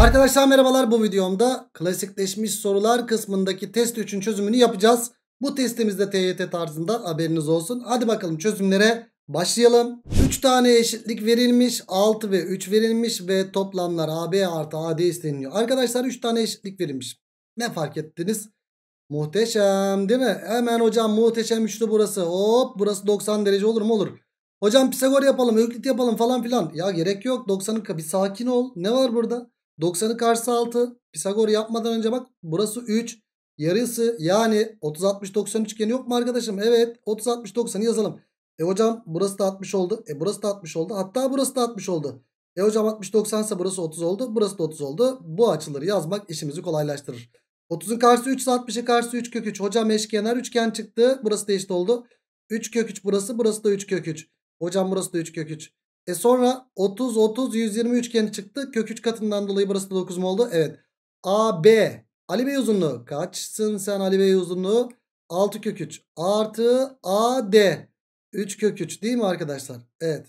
Arkadaşlar merhabalar bu videomda klasikleşmiş sorular kısmındaki test 3'ün çözümünü yapacağız. Bu testimizde TYT tarzında haberiniz olsun. Hadi bakalım çözümlere başlayalım. 3 tane eşitlik verilmiş 6 ve 3 verilmiş ve toplamlar AB artı AD isteniliyor. Arkadaşlar 3 tane eşitlik verilmiş. Ne fark ettiniz? Muhteşem değil mi? Hemen hocam muhteşem üçlü burası. Hop burası 90 derece olur mu olur. Hocam Pisagor yapalım, Öklit yapalım falan filan. Ya gerek yok. 90'ın bir sakin ol. Ne var burada? 90'ın karşısı 6. Pisagor yapmadan önce bak burası 3. Yarısı yani 30 60 90 üçgeni yok mu arkadaşım? Evet 30 60 90'ı yazalım. E hocam burası da 60 oldu. E burası da 60 oldu. Hatta burası da 60 oldu. E hocam 60 90 ise burası 30 oldu. Burası da 30 oldu. Bu açıları yazmak işimizi kolaylaştırır. 30'un karşısı 3 60'ın karşısı 3 kök 3. Hocam eşkenar üçgen çıktı. Burası da eşit oldu. 3 kök 3 burası. Burası da 3 kök 3. Hocam burası da 3 kök 3. E sonra 30 30 120 üçgeni çıktı. Kök 3 katından dolayı burası da 9 mu oldu? Evet. AB Ali Bey uzunluğu kaçsın sen Ali Bey uzunluğu? 6 kök 3 artı AD 3 kök 3 değil mi arkadaşlar? Evet.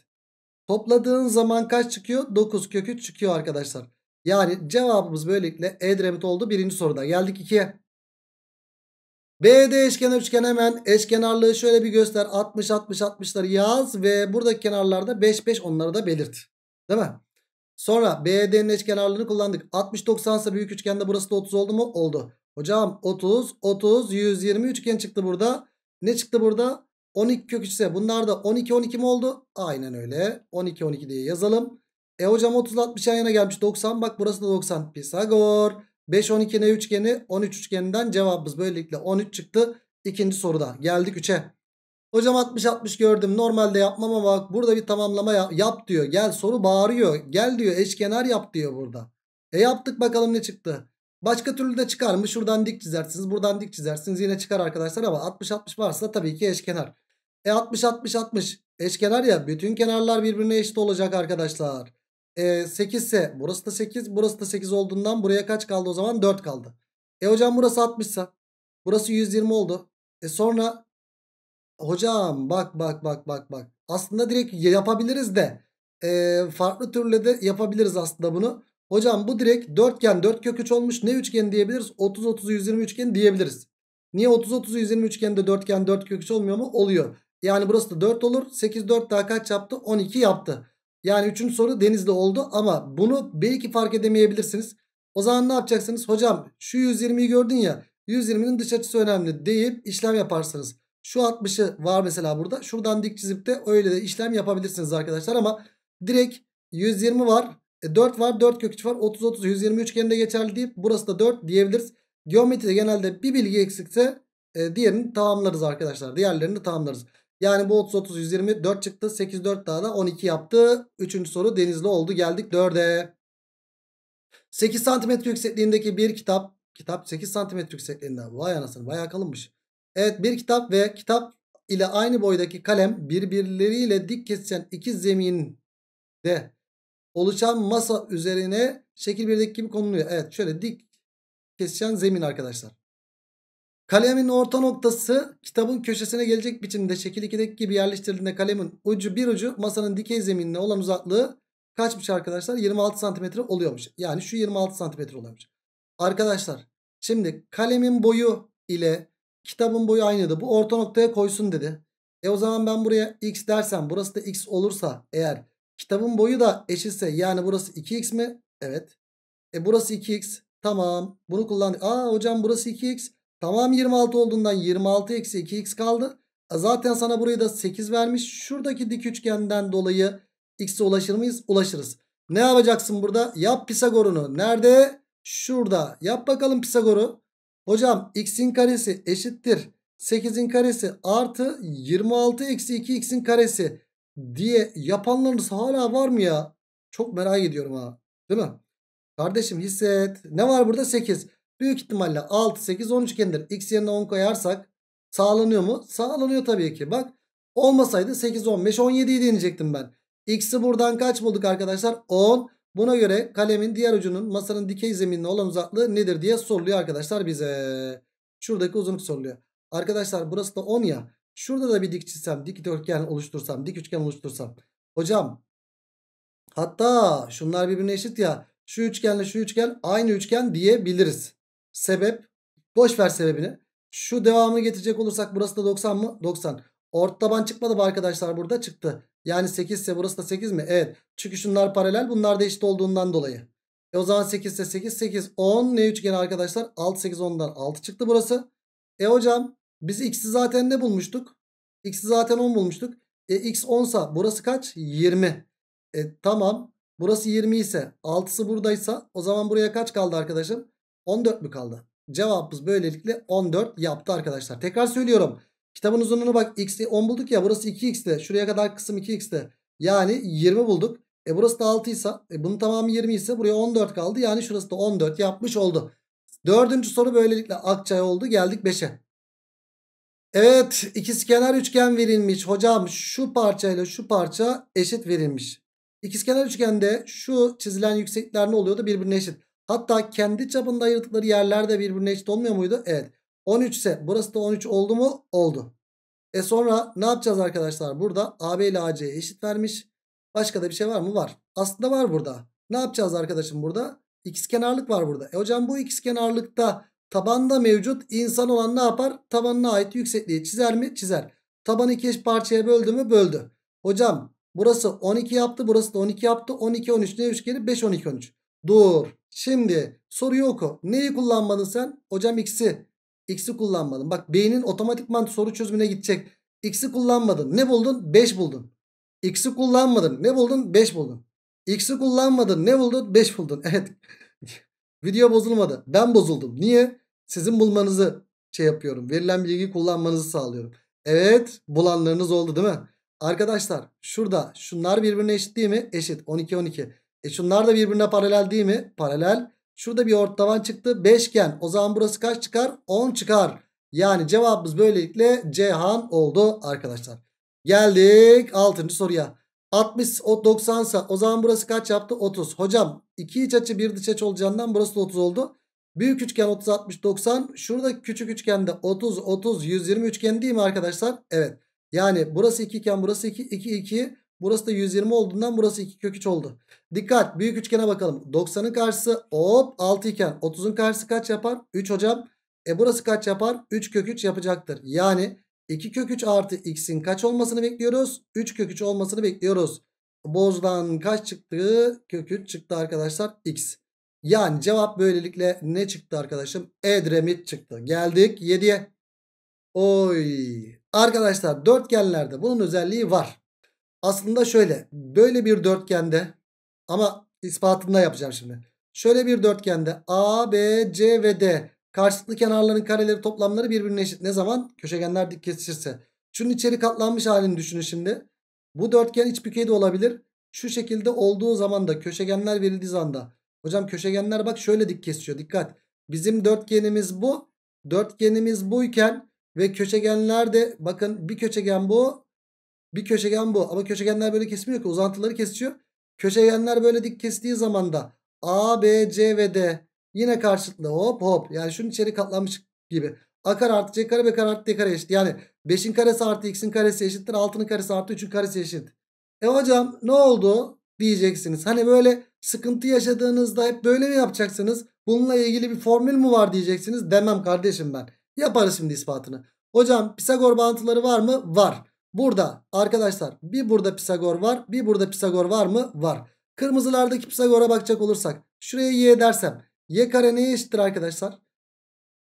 Topladığın zaman kaç çıkıyor? 9 kök 3 çıkıyor arkadaşlar. Yani cevabımız böylelikle Edremit oldu birinci soruda. Geldik ikiye. BD eşkenar üçgen hemen eşkenarlığı şöyle bir göster. 60 60 60'ları yaz ve buradaki kenarlarda 5 5 onları da belirt. Değil mi? Sonra BD'nin eşkenarlığını kullandık. 60 90 ise büyük üçgende burası da 30 oldu mu? Oldu. Hocam 30 30 120 üçgen çıktı burada. Ne çıktı burada? 12 kök 3 ise bunlar da 12 12 mi oldu? Aynen öyle. 12 12 diye yazalım. E hocam 30 60 yan yana gelmiş 90. Bak burası da 90. Pisagor. 5 12 ne üçgeni 13 üçgeninden cevabımız böylelikle 13 çıktı. İkinci soruda geldik 3'e. Hocam 60-60 gördüm normalde yapmam ama bak burada bir tamamlama yap, yap diyor. Gel soru bağırıyor. Gel diyor eşkenar yap diyor burada. E yaptık bakalım ne çıktı. Başka türlü de çıkar mı? Şuradan dik çizersiniz. Buradan dik çizersiniz. Yine çıkar arkadaşlar ama 60-60 varsa tabii ki eşkenar. E 60-60-60 eşkenar ya bütün kenarlar birbirine eşit olacak arkadaşlar e, 8 ise burası da 8. Burası da 8 olduğundan buraya kaç kaldı o zaman? 4 kaldı. E hocam burası 60 ise burası 120 oldu. E sonra hocam bak bak bak bak bak. Aslında direkt yapabiliriz de e, farklı türlü de yapabiliriz aslında bunu. Hocam bu direkt dörtgen 4 kök 3 olmuş. Ne üçgen diyebiliriz? 30 30 120 üçgen diyebiliriz. Niye 30 30 120 üçgende dörtgen 4 kök 3 olmuyor mu? Oluyor. Yani burası da 4 olur. 8 4 daha kaç yaptı? 12 yaptı. Yani üçüncü soru Denizli oldu ama bunu belki fark edemeyebilirsiniz. O zaman ne yapacaksınız? Hocam şu 120'yi gördün ya 120'nin dış açısı önemli deyip işlem yaparsınız. Şu 60'ı var mesela burada. Şuradan dik çizip de öyle de işlem yapabilirsiniz arkadaşlar ama direkt 120 var. 4 e, var 4 kök 3 var 30 30 120 üçgeninde geçerli deyip burası da 4 diyebiliriz. Geometride genelde bir bilgi eksikse e, diğerini tamamlarız arkadaşlar. Diğerlerini tamamlarız. Yani bu 30 30 120 4 çıktı. 8 4 daha da 12 yaptı. Üçüncü soru Denizli oldu. Geldik 4'e. 8 santimetre yüksekliğindeki bir kitap. Kitap 8 santimetre yüksekliğinde. Vay anasını bayağı kalınmış. Evet bir kitap ve kitap ile aynı boydaki kalem birbirleriyle dik kesişen iki zeminde oluşan masa üzerine şekil birdeki gibi konuluyor. Evet şöyle dik kesişen zemin arkadaşlar. Kalemin orta noktası kitabın köşesine gelecek biçimde şekil 2'deki gibi yerleştirildiğinde kalemin ucu bir ucu masanın dikey zeminine olan uzaklığı kaçmış arkadaşlar? 26 santimetre oluyormuş. Yani şu 26 santimetre oluyormuş. Arkadaşlar şimdi kalemin boyu ile kitabın boyu aynıydı. Bu orta noktaya koysun dedi. E o zaman ben buraya x dersem burası da x olursa eğer kitabın boyu da eşitse yani burası 2x mi? Evet. E burası 2x. Tamam. Bunu kullandık. Aa hocam burası 2x. Tamam 26 olduğundan 26 eksi 2x kaldı. E, zaten sana burayı da 8 vermiş. Şuradaki dik üçgenden dolayı x'e ulaşır mıyız? Ulaşırız. Ne yapacaksın burada? Yap Pisagor'unu. Nerede? Şurada. Yap bakalım Pisagor'u. Hocam x'in karesi eşittir. 8'in karesi artı 26 eksi 2x'in karesi diye yapanlarınız hala var mı ya? Çok merak ediyorum ha. Değil mi? Kardeşim hisset. Ne var burada? 8. Büyük ihtimalle 6, 8, 10 üçgendir. X yerine 10 koyarsak sağlanıyor mu? Sağlanıyor tabii ki. Bak olmasaydı 8, 15, 17'yi deneyecektim ben. X'i buradan kaç bulduk arkadaşlar? 10. Buna göre kalemin diğer ucunun masanın dikey zeminine olan uzaklığı nedir diye soruluyor arkadaşlar bize. Şuradaki uzunluk soruluyor. Arkadaşlar burası da 10 ya. Şurada da bir dik çizsem, dik dörtgen oluştursam, dik üçgen oluştursam. Hocam hatta şunlar birbirine eşit ya. Şu üçgenle şu üçgen aynı üçgen diyebiliriz. Sebep. Boş ver sebebini. Şu devamını getirecek olursak burası da 90 mı? 90. Ort taban çıkmadı mı arkadaşlar burada? Çıktı. Yani 8 ise burası da 8 mi? Evet. Çünkü şunlar paralel. Bunlar da eşit olduğundan dolayı. E o zaman 8 ise 8. 8 10 ne üçgeni arkadaşlar? 6 8 10'dan 6 çıktı burası. E hocam biz x'i zaten ne bulmuştuk? X'i zaten 10 bulmuştuk. E x 10 sa burası kaç? 20. E tamam. Burası 20 ise 6'sı buradaysa o zaman buraya kaç kaldı arkadaşım? 14 mü kaldı? Cevabımız böylelikle 14 yaptı arkadaşlar. Tekrar söylüyorum. Kitabın uzunluğunu bak. X'i 10 bulduk ya. Burası 2x'te. Şuraya kadar kısım 2x'te. Yani 20 bulduk. E burası da 6 ise e bunun tamamı 20 ise buraya 14 kaldı. Yani şurası da 14 yapmış oldu. Dördüncü soru böylelikle Akçay oldu. Geldik 5'e. Evet ikizkenar üçgen verilmiş. Hocam şu parçayla şu parça eşit verilmiş. İkizkenar üçgende şu çizilen yüksekler ne oluyordu? Birbirine eşit. Hatta kendi çapında ayırdıkları yerler de birbirine eşit olmuyor muydu? Evet. 13 ise burası da 13 oldu mu? Oldu. E sonra ne yapacağız arkadaşlar? Burada AB ile AC'ye eşit vermiş. Başka da bir şey var mı? Var. Aslında var burada. Ne yapacağız arkadaşım burada? İkiz kenarlık var burada. E hocam bu ikiz kenarlıkta tabanda mevcut insan olan ne yapar? Tabanına ait yüksekliği çizer mi? Çizer. Tabanı iki eş parçaya böldü mü? Böldü. Hocam burası 12 yaptı. Burası da 12 yaptı. 12 13 ne üçgeni? 5 12 13. Dur. Şimdi soruyu oku. Neyi kullanmadın sen? Hocam x'i. X'i kullanmadın. Bak beynin otomatikman soru çözümüne gidecek. X'i kullanmadın. Ne buldun? 5 buldun. X'i kullanmadın. Ne buldun? 5 buldun. X'i kullanmadın. Ne buldun? 5 buldun. Evet. Video bozulmadı. Ben bozuldum. Niye? Sizin bulmanızı şey yapıyorum. Verilen bilgiyi kullanmanızı sağlıyorum. Evet bulanlarınız oldu değil mi? Arkadaşlar şurada şunlar birbirine eşit değil mi? Eşit 12 12. E şunlar da birbirine paralel değil mi? Paralel. Şurada bir ort taban çıktı. Beşgen. O zaman burası kaç çıkar? 10 çıkar. Yani cevabımız böylelikle Cihan oldu arkadaşlar. Geldik 6. soruya. 60 o 90 sa o zaman burası kaç yaptı? 30. Hocam iki iç açı bir dış açı olacağından burası da 30 oldu. Büyük üçgen 30 60 90. Şurada küçük üçgen de 30 30 120 üçgen değil mi arkadaşlar? Evet. Yani burası 2 iken burası 2 2 2 Burası da 120 olduğundan burası 2 kök 3 oldu. Dikkat büyük üçgene bakalım. 90'ın karşısı hop 6 iken 30'un karşısı kaç yapar? 3 hocam. E burası kaç yapar? 3 kök 3 yapacaktır. Yani 2 kök 3 artı x'in kaç olmasını bekliyoruz? 3 kök 3 olmasını bekliyoruz. Bozdan kaç çıktı? Kök 3 çıktı arkadaşlar. X. Yani cevap böylelikle ne çıktı arkadaşım? Edremit çıktı. Geldik 7'ye. Oy. Arkadaşlar dörtgenlerde bunun özelliği var. Aslında şöyle böyle bir dörtgende ama ispatında yapacağım şimdi. Şöyle bir dörtgende A, B, C ve D karşılıklı kenarların kareleri toplamları birbirine eşit. Ne zaman? Köşegenler dik kesişirse. Şunun içeri katlanmış halini düşünün şimdi. Bu dörtgen iç bükey de olabilir. Şu şekilde olduğu zaman da köşegenler verildiği zanda. Hocam köşegenler bak şöyle dik kesiyor. Dikkat. Bizim dörtgenimiz bu. Dörtgenimiz buyken ve köşegenler de bakın bir köşegen bu bir köşegen bu ama köşegenler böyle kesmiyor ki uzantıları kesiyor. Köşegenler böyle dik kestiği zaman da A, B, C ve D yine karşılıklı hop hop. Yani şunun içeri katlanmış gibi. A kare artı C kare B kare artı D kare eşit. Yani 5'in karesi artı x'in karesi eşittir. 6'nın karesi artı 3'ün karesi eşit. E hocam ne oldu diyeceksiniz. Hani böyle sıkıntı yaşadığınızda hep böyle mi yapacaksınız? Bununla ilgili bir formül mü var diyeceksiniz. Demem kardeşim ben. Yaparız şimdi ispatını. Hocam Pisagor bağıntıları var mı? Var. Burada arkadaşlar bir burada Pisagor var bir burada Pisagor var mı? Var. Kırmızılardaki Pisagor'a bakacak olursak şuraya y dersem y kare neye eşittir arkadaşlar?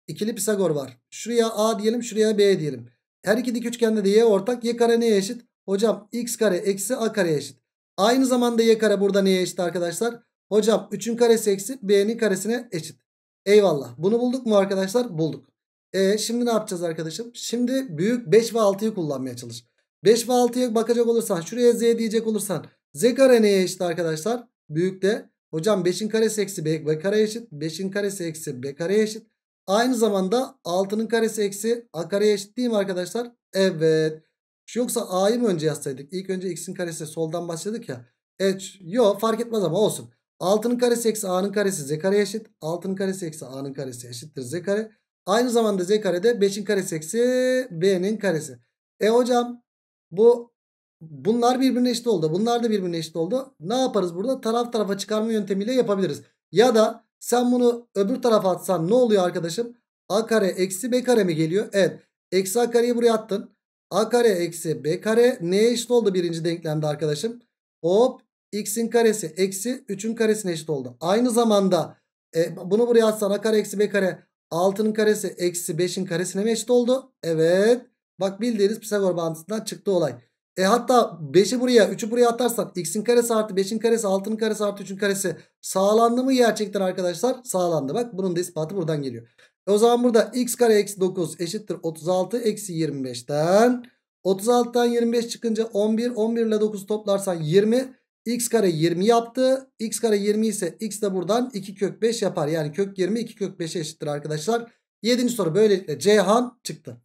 İkili Pisagor var. Şuraya a diyelim şuraya b diyelim. Her iki dik üçgende de y ortak y kare neye eşit? Hocam x kare eksi a kare eşit. Aynı zamanda y kare burada neye eşit arkadaşlar? Hocam 3'ün karesi eksi b'nin karesine eşit. Eyvallah. Bunu bulduk mu arkadaşlar? Bulduk. E, şimdi ne yapacağız arkadaşım? Şimdi büyük 5 ve 6'yı kullanmaya çalış. 5 ve 6'ya bakacak olursan şuraya z diyecek olursan z kare neye eşit arkadaşlar? Büyükte. Hocam 5'in karesi eksi b, b kare eşit. 5'in karesi eksi b kare eşit. Aynı zamanda 6'nın karesi eksi a kare eşit değil mi arkadaşlar? Evet. Yoksa a'yı mı önce yazsaydık? İlk önce x'in karesi soldan başladık ya. Evet. Yok fark etmez ama olsun. 6'nın karesi eksi a'nın karesi z kare eşit. 6'nın karesi eksi a'nın karesi eşittir z kare. Aynı zamanda z kare de 5'in karesi eksi b'nin karesi. E hocam bu bunlar birbirine eşit oldu. Bunlar da birbirine eşit oldu. Ne yaparız burada? Taraf tarafa çıkarma yöntemiyle yapabiliriz. Ya da sen bunu öbür tarafa atsan ne oluyor arkadaşım? A kare eksi B kare mi geliyor? Evet. Eksi A kareyi buraya attın. A kare eksi B kare neye eşit oldu birinci denklemde arkadaşım? Hop x'in karesi eksi 3'ün karesine eşit oldu. Aynı zamanda e, bunu buraya atsan a kare eksi b kare 6'nın karesi eksi 5'in karesine mi eşit oldu? Evet. Bak bildiğiniz Pisagor bağıntısından çıktı olay. E hatta 5'i buraya 3'ü buraya atarsan x'in karesi artı 5'in karesi 6'nın karesi artı 3'ün karesi sağlandı mı gerçekten arkadaşlar? Sağlandı. Bak bunun da ispatı buradan geliyor. E o zaman burada x kare eksi 9 eşittir 36 eksi 25'ten. 36'dan 25 çıkınca 11 11 ile 9 toplarsan 20 x kare 20 yaptı. x kare 20 ise x de buradan 2 kök 5 yapar. Yani kök 20 2 kök 5'e eşittir arkadaşlar. 7. soru böylelikle Ceyhan çıktı.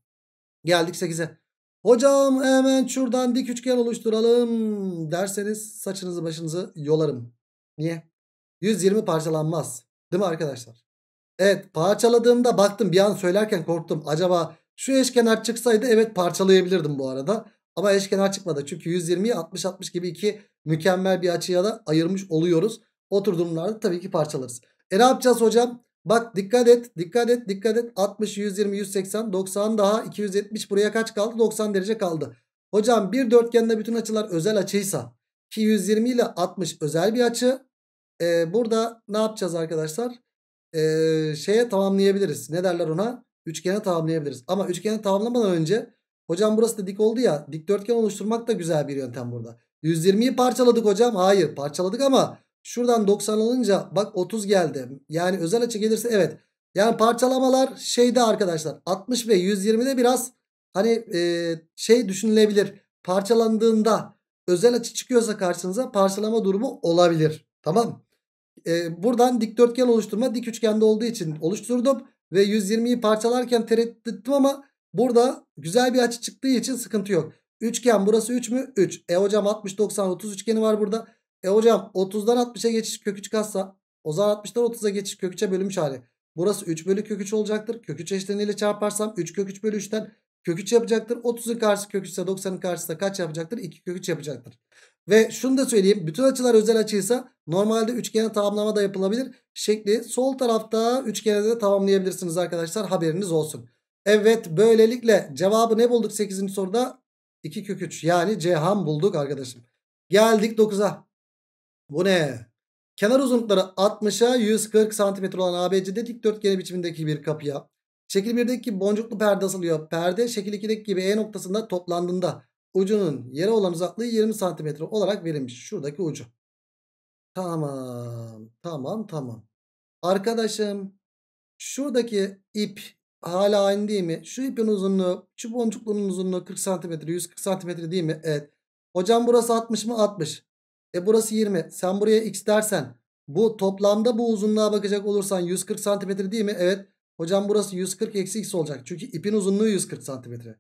Geldik 8'e. Hocam hemen şuradan dik üçgen oluşturalım derseniz saçınızı başınızı yolarım. Niye? 120 parçalanmaz. Değil mi arkadaşlar? Evet parçaladığımda baktım bir an söylerken korktum. Acaba şu eşkenar çıksaydı evet parçalayabilirdim bu arada. Ama eşkenar çıkmadı. Çünkü 120'yi 60-60 gibi iki mükemmel bir açıya da ayırmış oluyoruz. O tür tabii ki parçalarız. E ne yapacağız hocam? Bak dikkat et dikkat et dikkat et 60 120 180 90 daha 270 buraya kaç kaldı 90 derece kaldı. Hocam bir dörtgende bütün açılar özel açıysa 220 ile 60 özel bir açı. Ee, burada ne yapacağız arkadaşlar? Ee, şeye tamamlayabiliriz. Ne derler ona? Üçgene tamamlayabiliriz. Ama üçgene tamamlamadan önce hocam burası da dik oldu ya. Dikdörtgen oluşturmak da güzel bir yöntem burada. 120'yi parçaladık hocam. Hayır parçaladık ama Şuradan 90 alınca bak 30 geldi. Yani özel açı gelirse evet. Yani parçalamalar şeyde arkadaşlar 60 ve 120'de biraz hani e, şey düşünülebilir. Parçalandığında özel açı çıkıyorsa karşınıza parçalama durumu olabilir. Tamam. E, buradan dikdörtgen oluşturma dik üçgende olduğu için oluşturdum. Ve 120'yi parçalarken tereddüt ettim ama burada güzel bir açı çıktığı için sıkıntı yok. Üçgen burası 3 mü? 3. E hocam 60, 90, 30 üçgeni var burada. E hocam 30'dan 60'a geçiş kök 3 katsa o zaman 60'dan 30'a geçiş kök 3'e bölüm işareti. Burası 3 bölü kök 3 olacaktır. Kök 3 eşleniyle çarparsam 3 kök 3 bölü 3'ten kök 3 yapacaktır. 30'un karşısı kök 3 ise 90'ın da kaç yapacaktır? 2 kök 3 yapacaktır. Ve şunu da söyleyeyim. Bütün açılar özel açıysa normalde üçgene tamamlama da yapılabilir. Şekli sol tarafta üçgene de tamamlayabilirsiniz arkadaşlar. Haberiniz olsun. Evet böylelikle cevabı ne bulduk 8. soruda? 2 kök 3 yani C ham bulduk arkadaşım. Geldik 9'a. Bu ne? Kenar uzunlukları 60'a 140 cm olan ABCD dikdörtgen biçimindeki bir kapıya. Şekil 1'deki boncuklu perde asılıyor. Perde şekil 2'deki gibi E noktasında toplandığında ucunun yere olan uzaklığı 20 cm olarak verilmiş. Şuradaki ucu. Tamam. Tamam tamam. Arkadaşım şuradaki ip hala aynı değil mi? Şu ipin uzunluğu şu boncuklunun uzunluğu 40 cm 140 cm değil mi? Evet. Hocam burası 60 mı? 60. E burası 20. Sen buraya x dersen bu toplamda bu uzunluğa bakacak olursan 140 santimetre değil mi? Evet. Hocam burası 140 eksi x olacak. Çünkü ipin uzunluğu 140 santimetre.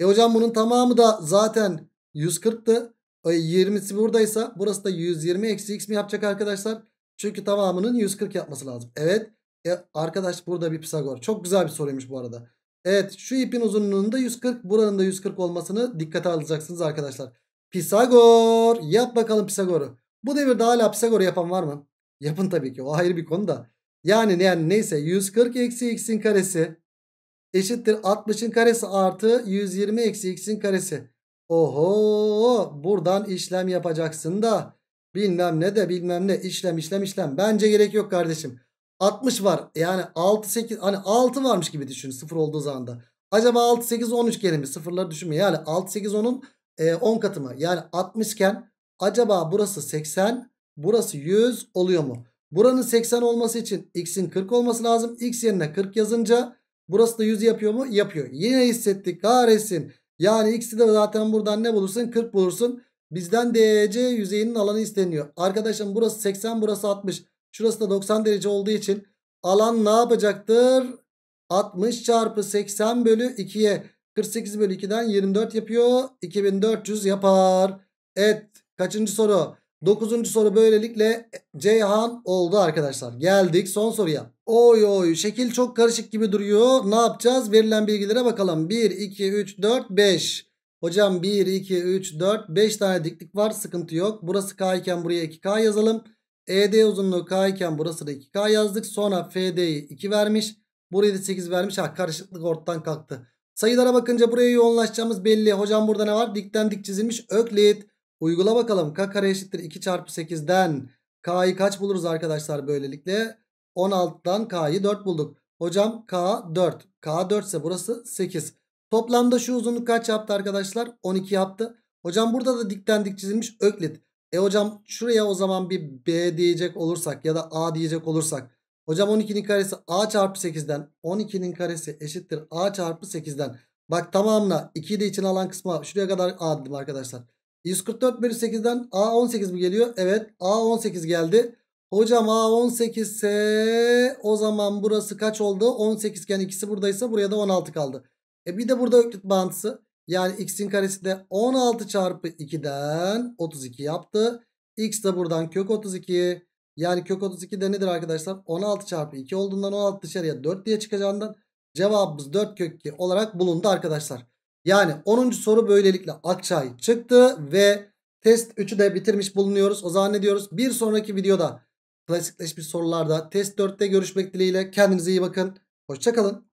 E hocam bunun tamamı da zaten 140'tı. E 20'si buradaysa burası da 120 eksi x mi yapacak arkadaşlar? Çünkü tamamının 140 yapması lazım. Evet. E arkadaş burada bir Pisagor. Çok güzel bir soruymuş bu arada. Evet şu ipin uzunluğunda 140 buranın da 140 olmasını dikkate alacaksınız arkadaşlar. Pisagor. Yap bakalım Pisagor'u. Bu devirde hala Pisagor'u yapan var mı? Yapın tabii ki. O ayrı bir konu da. Yani, yani neyse 140 eksi x'in karesi eşittir 60'ın karesi artı 120 eksi x'in karesi. Oho buradan işlem yapacaksın da bilmem ne de bilmem ne işlem işlem işlem. Bence gerek yok kardeşim. 60 var yani 6 8 hani 6 varmış gibi düşün 0 olduğu zaman da. Acaba 6 8 10 üçgeni mi? Sıfırları düşünme. Yani 6 8 10'un e, 10 katı mı? Yani 60 iken acaba burası 80 burası 100 oluyor mu? Buranın 80 olması için x'in 40 olması lazım. x yerine 40 yazınca burası da 100 yapıyor mu? Yapıyor. Yine hissettik kahretsin. Yani x'i de zaten buradan ne bulursun? 40 bulursun. Bizden DC yüzeyinin alanı isteniyor. Arkadaşım burası 80 burası 60. Şurası da 90 derece olduğu için alan ne yapacaktır? 60 çarpı 80 bölü 2'ye 48 bölü 2'den 24 yapıyor. 2400 yapar. Evet kaçıncı soru? Dokuzuncu soru böylelikle Ceyhan oldu arkadaşlar. Geldik son soruya. Oy oy şekil çok karışık gibi duruyor. Ne yapacağız? Verilen bilgilere bakalım. 1, 2, 3, 4, 5. Hocam 1, 2, 3, 4, 5 tane diklik var. Sıkıntı yok. Burası K iken buraya 2K yazalım. ED uzunluğu K iken burası da 2K yazdık. Sonra FD'yi 2 vermiş. Buraya da 8 vermiş. Ha karışıklık ortadan kalktı. Sayılara bakınca buraya yoğunlaşacağımız belli. Hocam burada ne var? Dikten dik çizilmiş öklit. Uygula bakalım. K kare eşittir 2 çarpı 8'den. K'yı kaç buluruz arkadaşlar böylelikle? 16'dan K'yı 4 bulduk. Hocam K 4. K 4 ise burası 8. Toplamda şu uzunluk kaç yaptı arkadaşlar? 12 yaptı. Hocam burada da dikten dik çizilmiş öklit. E hocam şuraya o zaman bir B diyecek olursak ya da A diyecek olursak. Hocam 12'nin karesi a çarpı 8'den 12'nin karesi eşittir a çarpı 8'den. Bak tamamına 2'yi de içine alan kısmı şuraya kadar a dedim arkadaşlar. 144 bölü 8'den a 18 mi geliyor? Evet a 18 geldi. Hocam a 18 ise o zaman burası kaç oldu? 18 iken ikisi buradaysa buraya da 16 kaldı. E bir de burada öklit bağıntısı. Yani x'in karesi de 16 çarpı 2'den 32 yaptı. X de buradan kök 32. Yani kök 32 de nedir arkadaşlar? 16 çarpı 2 olduğundan 16 dışarıya 4 diye çıkacağından cevabımız 4 kök 2 olarak bulundu arkadaşlar. Yani 10. soru böylelikle Akçay çıktı ve test 3'ü de bitirmiş bulunuyoruz. O zaman ne diyoruz? Bir sonraki videoda klasikleşmiş sorularda test 4'te görüşmek dileğiyle. Kendinize iyi bakın. Hoşçakalın.